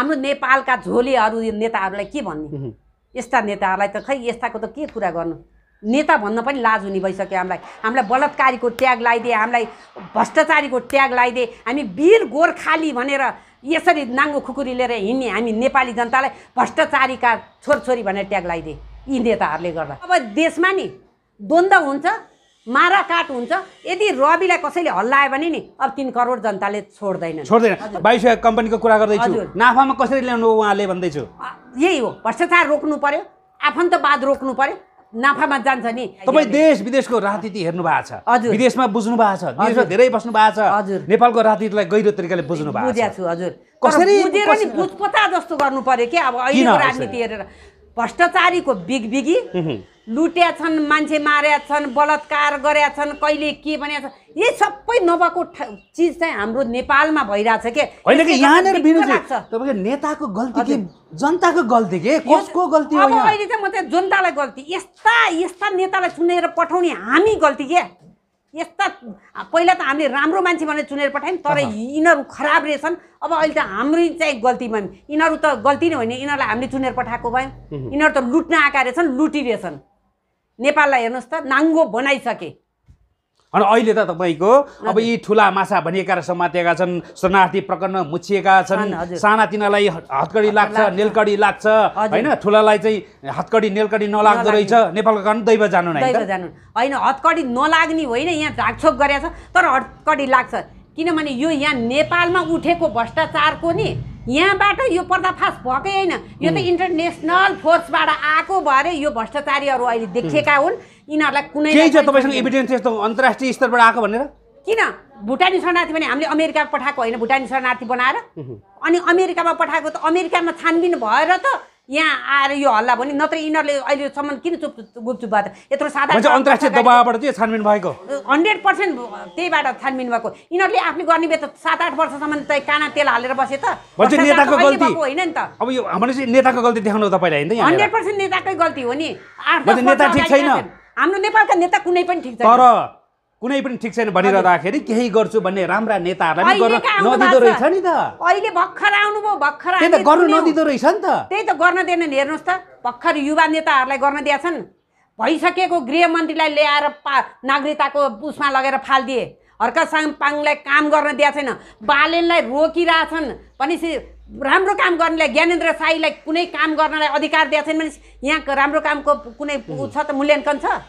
हाम्रो नेपालका झोलेहरू नेताहरूलाई के भन्ने यस्ता नेताहरूलाई त खै यस्ताको त के कुरा गर्नु नेता भन्न पनि लाज हुने भइसक्यो हामीलाई हामीलाई बलात्कारीको ट्याग लगाइदिए हामीलाई भ्रष्टाचारीको ट्याग लगाइदिए हामी वीर गोर्खाली भनेर यसरी नाङ्गो खुकुरी लिएर हिँड्ने हामी नेपाली जनतालाई भ्रष्टाचारीका छोरछोरी भनेर ट्याग लगाइदिए यी नेताहरूले गर्दा अब देशमा नि द्वन्द्व हुन्छ माराकाट हुन्छ यदि रविलाई कसैले हल्लायो भने नि अब तिन करोड जनताले छोड्दैन छोड्दैन बाइस कम्पनीको कुरा गर्दैछु नाफामा कसरी ल्याउनु उहाँले भन्दैछु यही हो भ्रष्टाचार रोक्नु पर्यो आफन्तवाद रोक्नु पर्यो नाफामा जान्छ नि तपाईँ देश विदेशको राजनीति हेर्नु भएको छ हजुर विदेशमा बुझ्नु भएको छ विदेशमा धेरै बस्नु भएको छ हजुर नेपालको राजनीतिलाई गहिरो तरिकाले बुझ्नु भएको छ हजुर कसरी बुझपता जस्तो गर्नु पर्यो कि अब अहिलेको राजनीति हेरेर भ्रष्टाचारीको बिगबिगी लुट्या छन् मान्छे मार्या छन् बलात्कार गरेका छन् कहिले के भनेका छन् यही सबै नभएको चिज चाहिँ हाम्रो नेपालमा भइरहेछ के होइन कि यहाँनिर तपाईँको नेताको गल्ती के जनताको गल्ती के कसको गल्ती अब अहिले चाहिँ म चाहिँ जनतालाई गल्ती यस्ता यस्ता नेतालाई चुनेर पठाउने हामी गल्ती के यस्ता पहिला त हामीले राम्रो मान्छे भनेर चुनेर पठायौँ तर यिनीहरू खराब रहेछन् अब अहिले त हाम्रै चाहिँ गल्ती भयौँ यिनीहरू त गल्ती नै होइन यिनीहरूलाई हामीले चुनेर पठाएको भयौँ यिनीहरू त लुट्न आएका रहेछन् लुटिरहेछन् नेपाललाई हेर्नुहोस् त नाङ्गो बनाइसके अनि अहिले त तपाईँको अब यी ठुला माछा भनिएका र समातेका छन् शरणार्थी प्रकरण मुछिएका छन् साना तिनालाई हतकडी लाग्छ नेलकडी लाग्छ होइन ठुलालाई चाहिँ हतकडी नेलकडी नलाग्दो रहेछ नेपालको कारण दैव जानु नै जानु होइन हतकडी नलाग्ने होइन यहाँ झाकछोक गरेको तर हतकडी लाग्छ किनभने यो यहाँ नेपालमा उठेको भ्रष्टाचारको नि यहाँबाट यो पर्दाफास भएकै होइन यो त इन्टरनेसनल फोर्सबाट आएको भएर यो भ्रष्टाचारीहरू अहिले देखिएका हुन् यिनीहरूलाई कुनै तपाईँसँग एभिडेन्स यस्तो अन्तर्राष्ट्रिय स्तरबाट आएको भनेर किन भुटानी शरणार्थी भने हामीले अमेरिका पठाएको होइन भुटानी शरणार्थी बनाएर अनि अमेरिकामा पठाएको त अमेरिकामा छानबिन भएर त यहाँ आएर यो हल्ला भने नत्र यिनीहरूले अहिलेसम्म किन चुप गुपचुप भएको यत्रो साधारण अन्तर्राष्ट्रिय दबाबबाट चाहिँ छानबिन भएको हन्ड्रेड पर्सेन्ट त्यहीबाट छानबिन भएको यिनीहरूले आफ्नो गर्ने बेच सात आठ वर्षसम्म त काना तेल हालेर बसे त नेताको गल्ती होइन नि त अब यो भनेपछि नेताको गल्ती देखाउनु तपाईँलाई होइन हन्ड्रेड पर्सेन्ट नेताकै गल्ती हो नि नेता ठिक छैन हाम्रो नेपालका नेता कुनै पनि ठिक छैन तर कुनै पनि ठिक छैन भनिरहँदाखेरि केही गर्छु भन्ने राम्रा नेताहरूलाई गर्न नदिँदो रहेछ नि त अहिले भर्खर आउनुभयो भर्खर त्यही त गर्नु नदिँदो रहेछ नि त त्यही त गर्न दिएन हेर्नुहोस् त भर्खर युवा नेताहरूलाई गर्न दिएछन् भइसकेको गृहमन्त्रीलाई ल्याएर पा नागरिकताको उसमा लगेर फालिदिए हर्कसाङ पाङलाई काम गर्न दिएको छैन बालेनलाई रोकिरहेछन् भनेपछि राम्रो काम गर्नेलाई ज्ञानेन्द्र साईलाई कुनै काम गर्नलाई अधिकार दिएको छैन भने यहाँ राम्रो कामको कुनै छ त मूल्याङ्कन छ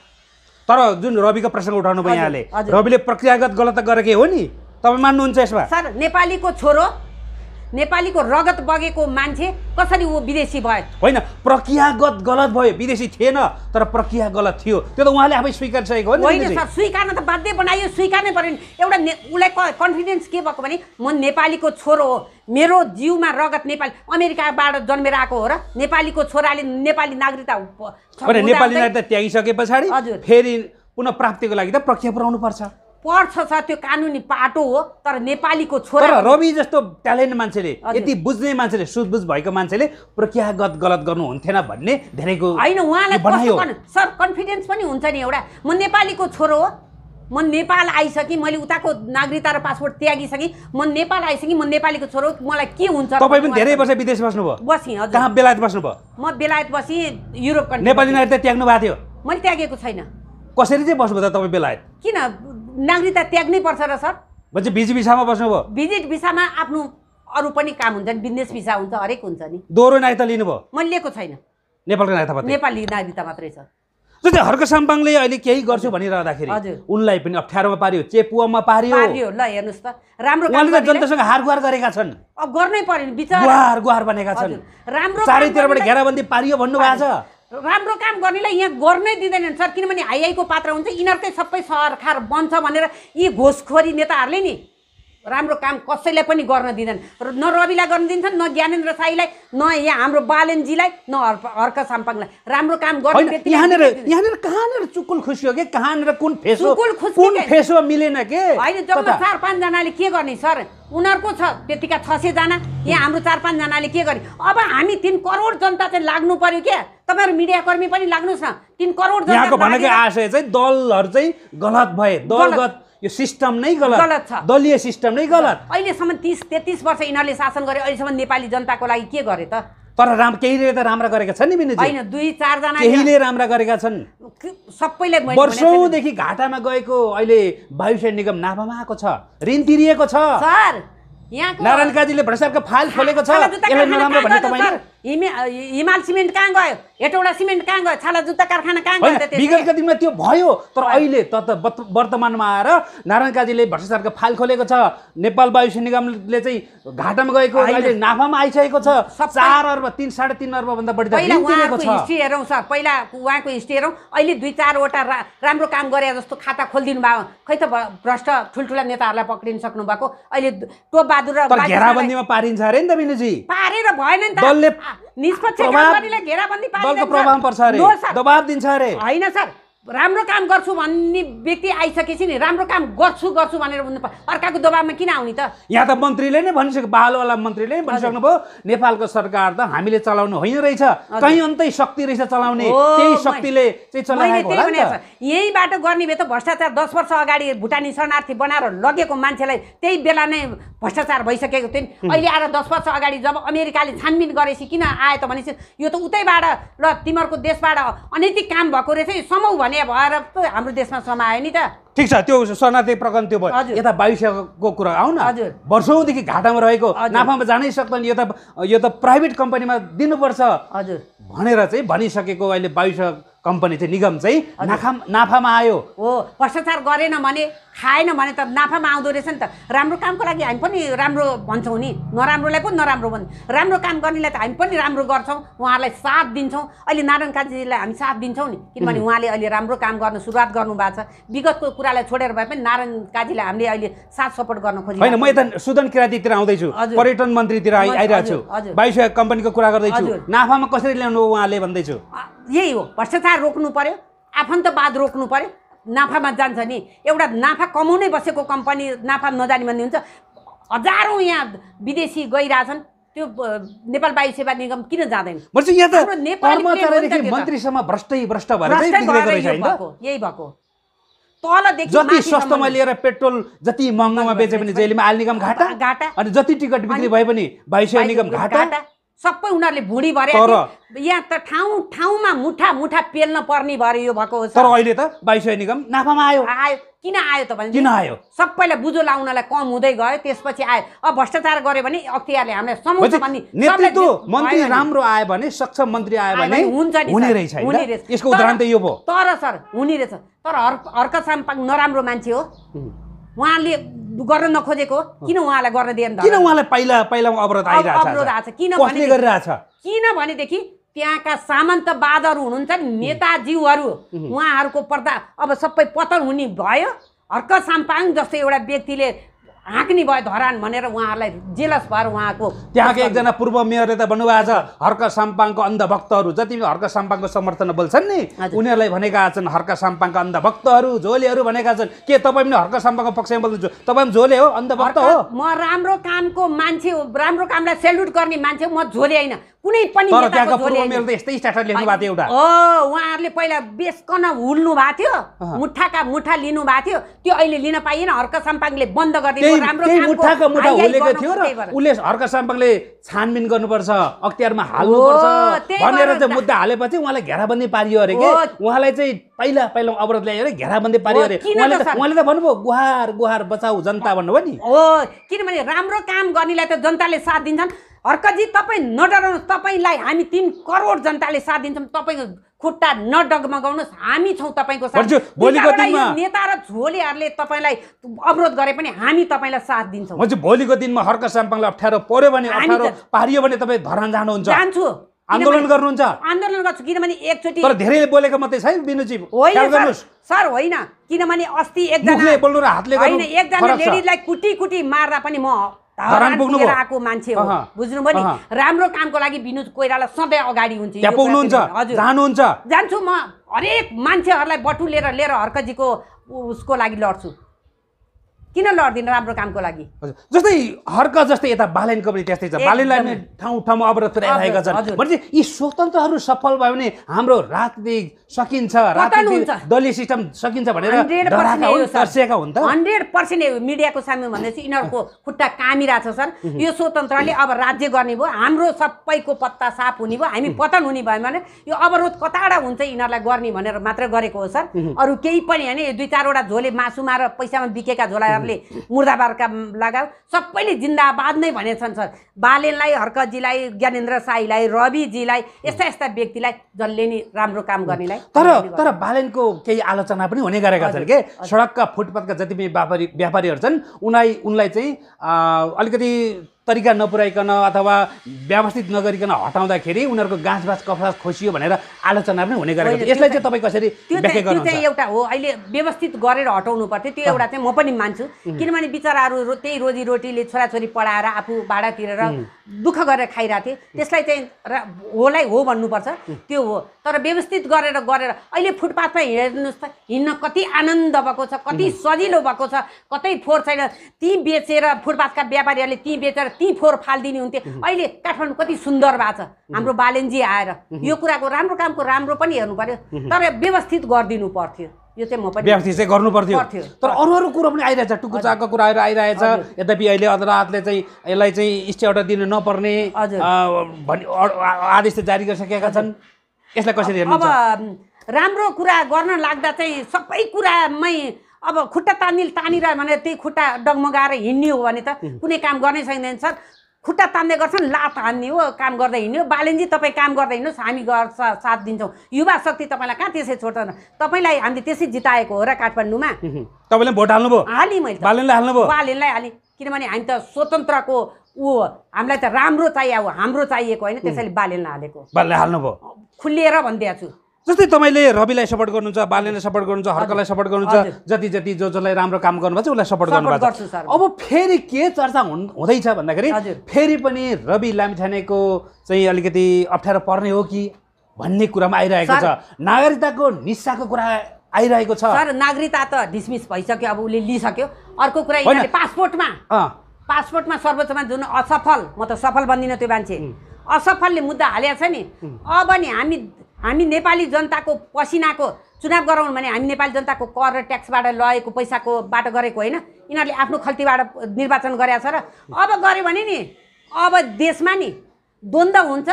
तर जुन रविको प्रसङ्ग उठाउनु भयो यहाँले रविले प्रक्रियागत गलत गरेकै हो नि तपाईँ मान्नुहुन्छ यसमा सर नेपालीको छोरो नेपालीको रगत बगेको मान्छे कसरी ऊ विदेशी भयो होइन प्रक्रियागत गलत भयो विदेशी थिएन तर प्रक्रिया गलत थियो त्यो त उहाँले आफै सकेको होइन सर स्वीकार्न त बाध्य बनायो स्विकार्नै पऱ्यो नि एउटा उसलाई कन्फिडेन्स के भएको भने म नेपालीको छोरो हो मेरो जिउमा रगत नेपाली अमेरिकाबाट जन्मेर आएको हो र नेपालीको छोराले नेपाली नागरिकता नेपाली नागरिकता त्यागिसके पछाडि हजुर फेरि पुनः प्राप्तिको लागि त प्रक्रिया पुऱ्याउनु पर्छ पर्छ छ त्यो कानुनी पाटो हो तर नेपालीको छोरा रवि जस्तो ट्यालेन्ट मान्छेले यति बुझ्ने मान्छेले सुझबुझ भएको मान्छेले प्रक्रियागत गलत गर्नु हुन्थेन भन्ने धेरैको होइन उहाँलाई सर कन्फिडेन्स पनि हुन्छ नि एउटा म नेपालीको छोरो हो म नेपाल आइसकेँ मैले उताको नागरिकता र पासपोर्ट त्यागिसकेँ म नेपाल आइसकेँ म नेपालीको छोरो मलाई के हुन्छ तपाईँ पनि धेरै वर्ष विदेश बस्नुभयो बसेँ हजुर कहाँ बेलायत बस्नुभयो म बेलायत बसेँ युरोप नेपाली नागरिकता त्याग्नु भएको थियो मैले त्यागेको छैन कसरी चाहिँ बस्नुभयो त तपाईँ बेलायत किन नागरिकता त्याग्नै पर्छ र सर भनेपछि भिजिट भिसामा बस्नुभयो भिजिट भिसामा आफ्नो अरू पनि काम हुन्छ नि बिजनेस भिसा हुन्छ हरेक हुन्छ नि दोहोरो नागरिकता लिनुभयो मैले लिएको छैन नेपालको नागरिकता नेपाली नागरिकता मात्रै छ जस्तै हर्क साम्पाङले अहिले केही गर्छु भनिरहँदाखेरि उनलाई पनि अप्ठ्यारोमा पारियो चेपुवामा पारियो पारियो ल हेर्नुहोस् त राम्रो जनतासँग हार गुहार गरेका छन् अब गर्नै पर्यो गुहार गुहार बनेका छन् राम्रो चारैतिरबाट घेराबन्दी पारियो भन्नुभएको छ राम्रो काम गर्नेलाई यहाँ गर्नै दिँदैनन् सर किनभने हाइआईको पात्र हुन्छ यिनीहरूकै सबै सरकार बन्छ भनेर यी घोषखोरी नेताहरूले नि राम्रो काम कसैलाई पनि गर्न दिँदैन न रविलाई गर्न दिन्छन् न ज्ञानेन्द्र साईलाई न यहाँ हाम्रो बालेनजीलाई न हर्क हर्क साम्पाङलाई राम्रो काम गर्ने यहाँनिर यहाँनिर कहाँनिर चुकुल खुसी हो कि कहाँनिर कुन फेसो कुन फेसो मिलेन के होइन जब चार पाँचजनाले के गर्ने सर उनीहरूको छ त्यतिका छ सयजना यहाँ हाम्रो चार पाँचजनाले के गर्ने अब हामी तिन करोड जनता चाहिँ लाग्नु पर्यो क्या तपाईँहरू मिडियाकर्मी पनि लाग्नुहोस् न तिन करोड यहाँको भनेको आशय चाहिँ दलहरू चाहिँ गलत भए दलगत यो सिस्टम नै गलत गलत छ दलीय सिस्टम नै गलत अहिलेसम्म तिस तेत्तिस वर्ष यिनीहरूले शासन गरे अहिलेसम्म नेपाली जनताको लागि के गरे त तर राम केहीले त राम्रा गरेका छन् नि होइन दुई चारजना केहीले राम्रा गरेका छन् सबैले वर्षौँदेखि घाटामा गएको अहिले वायुसेना निगम नाफामा आएको छ ऋण तिरिएको छ सर नारायण काजीले भ्रष्टाचारको फाइल खोलेको छ हिमाल सिमेन्ट कहाँ गयो हेटौँडा सिमेन्ट कहाँ गयो छाला जुत्ता कारखाना कहाँ गयो विगतको दिनमा त्यो भयो तर अहिले त वर्तमानमा आएर नारायण काजीले भ्रष्टाचारको फाइल खोलेको छ नेपाल वायु निगमले चाहिँ घाटामा गएको अहिले नाफामा आइसकेको छ चार अर्ब तिन साढे तिन अर्बभन्दा बढी हिस्ट्री हेरौँ सर पहिला उहाँको हिस्ट्री हेरौँ अहिले दुई चारवटा राम्रो काम गरे जस्तो खाता खोलिदिनु भयो खै त भ्रष्ट ठुल्ठुला नेताहरूलाई पक्रिन सक्नु भएको अहिले बहादुर र घेराबन्दीमा पारिन्छ अरे नि त मिनुजी पारेर भएन नि त निष्पक्ष घेराबन्दी पर्छ दबाब दिन्छ अरे होइन सर राम्रो काम गर्छु भन्ने व्यक्ति आइसकेपछि नि राम्रो काम गर्छु गर्छु भनेर भन्नु अर्काको दबाबमा किन आउने त यहाँ त मन्त्रीले नै भनिसक्यो बालवाला मन्त्रीले नै भनिसक्नुभयो नेपालको सरकार त हामीले चलाउनु होइन रहेछ कहीँ अन्तै शक्ति रहेछ चलाउने त्यही शक्तिले चाहिँ यहीँबाट गर्ने भए त भ्रष्टाचार दस वर्ष अगाडि भुटानी शरणार्थी बनाएर लगेको मान्छेलाई त्यही बेला नै भ्रष्टाचार भइसकेको थियो नि अहिले आएर दस वर्ष अगाडि जब अमेरिकाले छानबिन गरेपछि किन आयो त भनेपछि यो त उतैबाट र तिमीहरूको देशबाट अनैतिक काम भएको रहेछ समूह भने भएर हाम्रो देशमा आयो नि त ठिक छ त्यो शरणार्थी प्रकरण त्यो भयो यता वायुसेवाको कुरा न वर्षौँदेखि घाटामा रहेको नाफामा जानै सक्दैन यो त यो त प्राइभेट कम्पनीमा दिनुपर्छ हजुर भनेर चाहिँ भनिसकेको अहिले वायुसेवा कम्पनी चाहिँ निगम चाहिँ नाफा नाफामा आयो हो भ्रष्टाचार गरेन भने खाएन भने त नाफामा आउँदो रहेछ नि त राम्रो कामको लागि हामी पनि राम्रो भन्छौँ नि नराम्रोलाई पनि नराम्रो भन् राम्रो काम गर्नेलाई त हामी पनि राम्रो गर्छौँ उहाँलाई साथ दिन्छौँ अहिले नारायण काजीलाई हामी साथ दिन्छौँ नि किनभने उहाँले अहिले राम्रो काम गर्न सुरुवात गर्नुभएको छ विगतको कुरालाई छोडेर भए पनि नारायण काजीलाई हामीले अहिले साथ सपोर्ट गर्न खोज्यौँ होइन म यता सुदन किरातीतिर आउँदैछु पर्यटन मन्त्रीतिर आइरहेको छु वायुसेवा कम्पनीको कुरा गर्दैछु नाफामा कसरी ल्याउनु उहाँले भन्दैछु यही हो भ्रष्टाचार रोक्नु पर्यो आफन्तवाद रोक्नु पर्यो नाफामा जान्छ नि एउटा नाफा कमाउनै बसेको कम्पनी नाफा नजाने भन्ने हुन्छ हजारौँ यहाँ विदेशी गइरहेछन् त्यो नेपाल वायु सेवा निगम किन जाँदैन यहाँ त मन्त्रीसम्म भ्रष्टै भ्रष्ट यही भएको जति सस्तोमा लिएर पेट्रोल जति महँगोमा बेचे पनि जहिले आल निगम घाटा घाटा अनि जति टिकट बिक्री भए पनि भाइ निगम घाटा सबै उनीहरूले भुँडी भरे यहाँ त ठाउँ ठाउँमा मुठा मुठा पेल्न पर्ने भएर यो भएको तर अहिले त वायुसेवा निगम नाफामा आयो आयो किन आयो त किन आयो सबैलाई बुझो लाउनलाई कम हुँदै गयो त्यसपछि आयो अब भ्रष्टाचार गर्यो भने अख्तियारले हामीलाई समाउँछ भन्ने नेतृत्व मन्त्री राम्रो आयो भने सक्षम मन्त्री आयो भने हुन्छ हुने रहेछ यसको उदाहरण त यो भयो तर सर हुने रहेछ तर हर्क हर्क साम्पाङ नराम्रो मान्छे हो उहाँले गर्न नखोजेको किन उहाँलाई गर्न दिएन किन उहाँलाई पाइला पहिला अवरोध आइरहेछ आएको छ किनभने गरिरहेछ किनभनेदेखि त्यहाँका सामन्तवादहरू हुनुहुन्छ नि नेताजीहरू उहाँहरूको पर्दा अब सबै पतन हुने भयो हर्क साम्पाङ जस्तो एउटा व्यक्तिले हाँक्ने भयो धरान भनेर उहाँहरूलाई जेलस भएर उहाँको त्यहाँको एकजना पूर्व मेयरले त भन्नुभएको छ हर्क साम्पाङको अन्धभक्तहरू जति पनि हर्क साम्पाङको समर्थन बोल्छन् नि उनीहरूलाई भनेका छन् हर्क साम्पाङका अन्धभक्तहरू झोलेहरू भनेका छन् के तपाईँ पनि हर्क साम्पाङको पक्षमा बोल्नुहुन्छ तपाईँ पनि झोले हो अन्धभक्त हो म राम्रो कामको मान्छे राम्रो कामलाई सेल्युट गर्ने मान्छे म झोले होइन कुनै पनि यस्तै स्ट्याटस लेख्नु भएको थियो एउटा हो उहाँहरूले पहिला बेसकन हुल्नु भएको थियो मुठाका मुठा लिनु भएको थियो त्यो अहिले लिन पाइएन हर्क साम्पाङले बन्द गरिदिनु राम्रो उसले हर्क साम्पाङले छानबिन गर्नुपर्छ अख्तियारमा हाल्नुपर्छ भनेर चाहिँ मुद्दा हालेपछि उहाँलाई घेराबन्दी पारियो अरे के उहाँलाई चाहिँ पहिला पहिला अवरोध ल्यायो अरे घेराबन्दी पारियो अरे उहाँले त उहाँले त भन्नुभयो गुहार गुहार बचाऊ जनता भन्नुभयो नि हो किनभने राम्रो काम गर्नेलाई त जनताले साथ दिन्छन् हर्कजी तपाईँ नडराउनुहोस् तपाईँलाई हामी तिन करोड जनताले साथ दिन्छौँ तपाईँको खुट्टा नडगमगाउनुहोस् हामी छौँ तपाईँको नेता र झोलेहरूले तपाईँलाई अवरोध गरे पनि हामी तपाईँलाई साथ दिन्छौँ हजुर भोलिको दिनमा हर्क साम्पाङलाई अप्ठ्यारो पर्यो भने अप्ठ्यारो पारियो भने तपाईँ धरान जानुहुन्छ जान्छु आन्दोलन गर्नुहुन्छ आन्दोलन गर्छु किनभने एकचोटि तर धेरैले बोलेको मात्रै छैन बिनुजी होइन सर होइन किनभने अस्ति एकजना बोल्नु र हातले होइन एकजना लेडिजलाई कुटी कुटी मार्दा पनि म आएको मान्छे हो बुझ्नुभयो नि राम्रो कामको लागि विनोद कोइराला सधैँ अगाडि हुन्छ हजुर जानुहुन्छ जान्छु म हरेक मान्छेहरूलाई बटुलेर लिएर हर्कजीको उसको लागि लड्छु किन लड्दिन राम्रो कामको लागि जस्तै हर्क जस्तै यता बालेनको पनि त्यस्तै छ पनि ठाउँ ठाउँमा अवरोध पुऱ्याइरहेका छन् भनेपछि यी स्वतन्त्रहरू सफल भयो भने हाम्रो राजनीतिक सकिन्छ दलीय सिस्टम सकिन्छ भनेर तर्सिएका हुन् त हन्ड्रेड पर्सेन्ट मिडियाको सामु भनेपछि यिनीहरूको खुट्टा कामिरहेको सर यो स्वतन्त्रले अब राज्य गर्ने भयो हाम्रो सबैको पत्ता साफ हुने भयो हामी पतन हुने भयो भने यो अवरोध कताबाट हुन्छ यिनीहरूलाई गर्ने भनेर मात्र गरेको हो सर अरू केही पनि होइन यो दुई चारवटा झोले मासु मारेर पैसामा बिकेका झोला साहबले मुर्दाबादका लगाऊ सबैले जिन्दाबाद नै भनेछन् सर बालेनलाई हर्कजीलाई ज्ञानेन्द्र साईलाई रविजीलाई यस्ता यस्ता व्यक्तिलाई जसले नि राम्रो काम गर्नेलाई तर तर बालेनको केही आलोचना पनि हुने गरेका छन् के सडकका फुटपाथका जति पनि व्यापारी व्यापारीहरू छन् उनलाई उनलाई चाहिँ अलिकति तरिका नपुर्याइकन अथवा व्यवस्थित नगरिकन हटाउँदाखेरि उनीहरूको बाँस कफास खोसियो भनेर आलोचना पनि हुने गरेको यसलाई चाहिँ तपाईँ कसरी त्यो चाहिँ एउटा हो अहिले व्यवस्थित गरेर हटाउनु पर्थ्यो त्यो एउटा चाहिँ म पनि मान्छु किनभने बिचराहरू त्यही रोजीरोटीले छोराछोरी पढाएर आफू भाडा तिरेर दुःख गरेर खाइरहेको थिए त्यसलाई चाहिँ होलाई हो भन्नुपर्छ त्यो हो तर व्यवस्थित गरेर गरेर अहिले फुटपाथमा हेर्नुहोस् त हिँड्न कति आनन्द भएको छ कति सजिलो भएको छ कतै फोहोर छैन ती बेचेर फुटपाथका व्यापारीहरूले ती बेचेर ती फोहोर फालिदिने हुन्थ्यो अहिले काठमाडौँ कति सुन्दर भएको छ हाम्रो बालेन्जी आएर यो कुराको राम्रो कामको राम्रो पनि हेर्नु पर्यो तर व्यवस्थित गरिदिनु पर्थ्यो यो चाहिँ म पनि व्यवस्थित चाहिँ गर्नु पर्थ्यो तर अरू अरू कुरो पनि आइरहेछ टुकुचाको कुराहरू आइरहेछ यद्यपि अहिले अदालतले चाहिँ यसलाई चाहिँ स्टे अर्डर दिन नपर्ने भन्ने आदेश जारी गरिसकेका छन् यसलाई कसरी अब राम्रो कुरा गर्न लाग्दा चाहिँ सबै कुरामै अब खुट्टा तानिल तानिर भने त्यही खुट्टा डगमगाएर हिँड्ने हो भने त कुनै काम गर्नै सकिँदैन सर खुट्टा तान्ने गर्छन् लात हान्ने हो काम गर्दै हिँड्ने हो बालेन्जी तपाईँ काम गर्दै हिँड्नुहोस् हामी गर्छ साथ दिन्छौँ युवा शक्ति तपाईँलाई कहाँ त्यसै छोड्दैन तपाईँलाई हामीले त्यसै जिताएको हो र काठमाडौँमा तपाईँले भोट हाल्नुभयो हालि मैले बालेनलाई हाल्नुभयो बालेनलाई हालेँ किनभने हामी त स्वतन्त्रको ऊ हामीलाई त राम्रो चाहियो हाम्रो चाहिएको होइन त्यसैले बालेनलाई हालेको बालेनलाई हाल्नुभयो खुलिएर भनिदिएको छु जस्तै तपाईँले रविलाई सपोर्ट गर्नुहुन्छ बालेलाई सपोर्ट गर्नुहुन्छ हर्कलाई सपोर्ट गर्नुहुन्छ जति जति जो जसलाई राम्रो काम गर्नुभएको छ उसलाई सपोर्ट गर्नुभएको छ अब फेरि के चर्चा हुँदैछ भन्दाखेरि फेरि पनि रवि लामिछानेको चाहिँ अलिकति अप्ठ्यारो पर्ने हो कि भन्ने कुरामा आइरहेको छ नागरिकताको निस्साको कुरा आइरहेको छ सर नागरिकता त डिसमिस भइसक्यो अब उसले लिइसक्यो अर्को कुरा पासपोर्टमा पासपोर्टमा सर्वोच्चमा जुन असफल म त सफल बन्दिनँ त्यो मान्छे असफलले मुद्दा हालेको छ नि अब नि हामी हामी नेपाली जनताको पसिनाको चुनाव गराउनु भने हामी नेपाली जनताको कर र ट्याक्सबाट लगेको पैसाको बाटो गरेको होइन यिनीहरूले आफ्नो खल्तीबाट निर्वाचन गरेको छ र अब गऱ्यो भने नि अब देशमा नि द्वन्द्व हुन्छ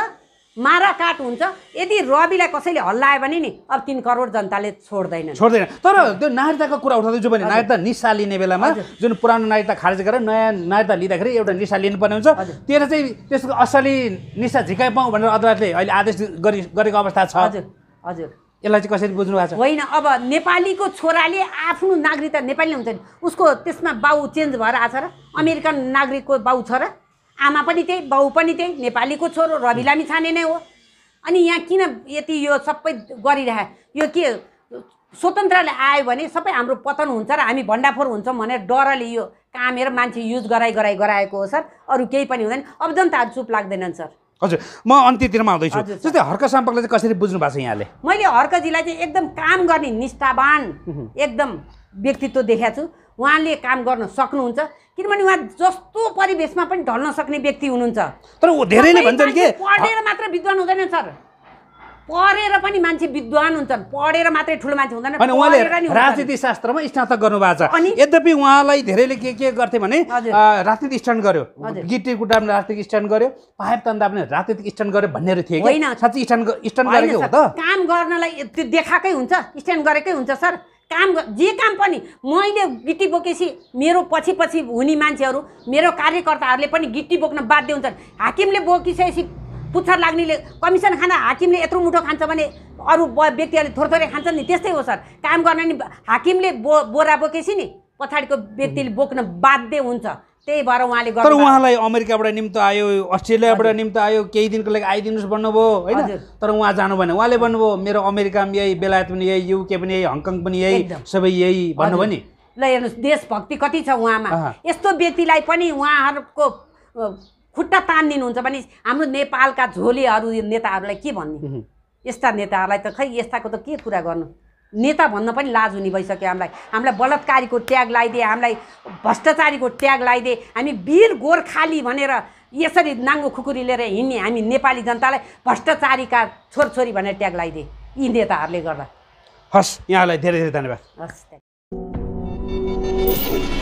माराकाट हुन्छ यदि रविलाई कसैले हल्लायो भने नि अब तिन करोड जनताले छोड्दैन छोड्दैन तर त्यो नागरिकताको कुरा उठाउँदै जो भने नागरिकता निसा लिने बेलामा जुन पुरानो नागरिकता खारेज गरेर नयाँ नागरिकता लिँदाखेरि एउटा निसा लिनुपर्ने हुन्छ त्यसले चाहिँ त्यसको असली निसा झिकाइ पाउँ भनेर अदालतले अहिले आदेश गरी गरेको अवस्था छ हजुर हजुर यसलाई चाहिँ कसरी बुझ्नु भएको छ होइन अब नेपालीको छोराले आफ्नो नागरिकता नेपाली हुन्छ नि उसको त्यसमा बाउ चेन्ज भएर आएको छ र अमेरिकन नागरिकको बाउ छ र आमा पनि त्यही बाउ पनि त्यही नेपालीको छोरो रवि लामी छाने नै हो अनि यहाँ किन यति यो सबै गरिरहे यो के स्वतन्त्रले आयो भने सबै हाम्रो पतन हुन्छ र हामी भण्डाफोर हुन्छौँ भनेर डरले यो कामेर मान्छे युज गराइ गराइ गराएको हो सर अरू केही पनि हुँदैन अब जनताहरू चुप लाग्दैनन् सर हजुर म अन्त्यतिरमा आउँदैछु जस्तै हर्क साम्पाकलाई चाहिँ कसरी बुझ्नु भएको छ यहाँले मैले हर्कजीलाई चाहिँ एकदम काम गर्ने निष्ठावान एकदम व्यक्तित्व देखाएको छु उहाँले काम गर्न सक्नुहुन्छ किनभने उहाँ जस्तो परिवेशमा पनि ढल्न सक्ने व्यक्ति हुनुहुन्छ तर धेरैले भन्छन् के पढेर मात्र विद्वान हुँदैन सर पढेर पनि मान्छे विद्वान हुन्छन् पढेर मात्रै ठुलो मान्छे हुँदैन उहाँले राजनीति शास्त्रमा स्नातक गर्नुभएको छ अनि यद्यपि उहाँलाई धेरैले के के गर्थे भने राजनीति स्ट्यान्ड गर्यो गिटी कुटामा राजनीतिक स्ट्यान्ड गर्यो पाइप तन्दा पनि राजनीतिक स्ट्यान्ड गर्यो भन्नेहरू थिए होइन साँच्चै स्ट्यान्ड स्ट्यान्ड गरेको हो त काम गर्नलाई देखाएकै हुन्छ स्ट्यान्ड गरेकै हुन्छ सर काम जे काम पनि मैले गिटी बोकेपछि मेरो पछि पछि हुने मान्छेहरू मेरो कार्यकर्ताहरूले पनि गिटी बोक्न बाध्य हुन्छन् हाकिमले बोकिसकेपछि पुच्छर लाग्नेले कमिसन खाना हाकिमले यत्रो मुठो खान्छ भने अरू व्यक्तिहरूले थोर थोरै खान्छन् नि त्यस्तै हो सर काम गर्न नि हाकिमले बो बोरा बोकेपछि नि पछाडिको व्यक्तिले बोक्न बाध्य हुन्छ त्यही भएर उहाँले तर उहाँलाई अमेरिकाबाट निम्त आयो अस्ट्रेलियाबाट निम्त आयो केही दिनको लागि आइदिनुहोस् भन्नुभयो होइन तर उहाँ जानु भएन उहाँले भन्नुभयो मेरो अमेरिका पनि यही बेलायत पनि यही युके पनि यही हङकङ पनि यही सबै यही भन्नुभयो नि ल हेर्नुहोस् देशभक्ति कति छ उहाँमा यस्तो व्यक्तिलाई पनि उहाँहरूको खुट्टा तानिदिनुहुन्छ भने हाम्रो नेपालका झोलेहरू नेताहरूलाई के भन्ने यस्ता नेताहरूलाई त खै यस्ताको त के कुरा गर्नु नेता भन्न पनि लाज हुने भइसक्यो हामीलाई हामीलाई बलात्कारीको ट्याग लगाइदिए हामीलाई भ्रष्टाचारीको ट्याग लगाइदिए हामी वीर गोर्खाली भनेर यसरी नाङ्गो खुकुरी लिएर हिँड्ने हामी नेपाली जनतालाई भ्रष्टाचारीका छोरछोरी भनेर ट्याग लगाइदिए यी नेताहरूले गर्दा हस् यहाँलाई धेरै धेरै धन्यवाद हस्